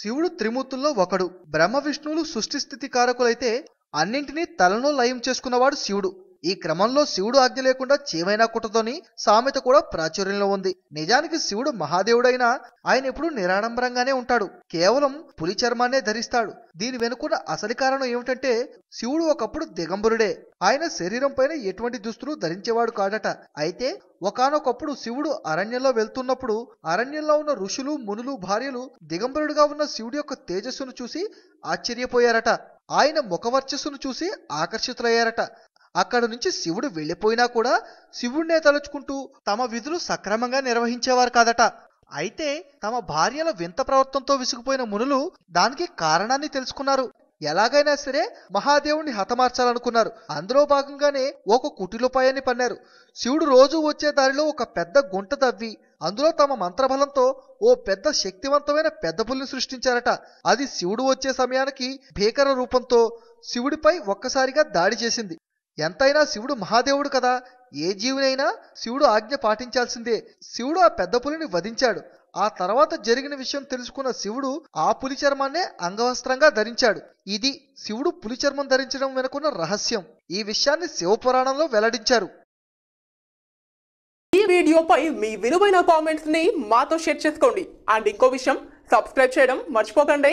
శివుడు త్రిమూర్తుల్లో ఒకడు బ్రహ్మ విష్ణువులు సృష్టిస్థితి కారకులైతే అన్నింటినీ తలలో లయం చేసుకున్నవాడు శివుడు ఈ క్రమంలో శివుడు ఆజ్ఞ లేకుండా చేవైనా కుట్టదని సామెత కూడా ప్రాచుర్యంలో ఉంది నిజానికి శివుడు మహాదేవుడైనా ఆయన ఎప్పుడు నిరాడంబరంగానే ఉంటాడు కేవలం పులి చర్మాన్నే ధరిస్తాడు దీని వెనుకున్న అసలు కారణం ఏమిటంటే శివుడు ఒకప్పుడు దిగంబరుడే ఆయన శరీరం పైన ఎటువంటి దుస్తులు ధరించేవాడు కాడట అయితే ఒకనొకప్పుడు శివుడు అరణ్యంలో వెళ్తున్నప్పుడు అరణ్యంలో ఉన్న ఋషులు మునులు భార్యలు దిగంబరుడుగా ఉన్న శివుడి యొక్క తేజస్సును చూసి ఆశ్చర్యపోయారట ఆయన ముఖవర్చస్సును చూసి ఆకర్షితులయ్యారట అక్కడ నుంచి శివుడు వెళ్ళిపోయినా కూడా శివుణ్ణే తలుచుకుంటూ తమ విధులు సక్రమంగా నిర్వహించేవారు కాదట అయితే తమ భార్యల వింత ప్రవర్తనతో విసిగిపోయిన మునులు దానికి కారణాన్ని తెలుసుకున్నారు ఎలాగైనా సరే మహాదేవుణ్ణి హతమార్చాలనుకున్నారు అందులో భాగంగానే ఒక కుటిలోపాయాన్ని పన్నారు శివుడు రోజూ వచ్చే దారిలో ఒక పెద్ద గుంట తవ్వి అందులో తమ మంత్రబలంతో ఓ పెద్ద శక్తివంతమైన పెద్ద పుల్లిని సృష్టించారట అది శివుడు వచ్చే సమయానికి భీకర రూపంతో శివుడిపై ఒక్కసారిగా దాడి చేసింది ఎంతైనా శివుడు మహాదేవుడు కదా ఏ జీవునైనా శివుడు ఆజ్ఞ పాటించాల్సిందే శివుడు ఆ పెద్ద పులిని వధించాడు ఆ తర్వాత జరిగిన విషయం తెలుసుకున్న శివుడు ఆ పులి చర్మాన్నే అంగవస్త్రంగా ధరించాడు ఇది శివుడు పులి చర్మం ధరించడం వెనుకున్న రహస్యం ఈ విషయాన్ని శివపురాణంలో వెల్లడించారు ఈ వీడియోపై మీ విలువైన కామెంట్స్ ని మాతో షేర్ చేసుకోండి అండ్ ఇంకో విషయం సబ్స్క్రైబ్ చేయడం మర్చిపోకండి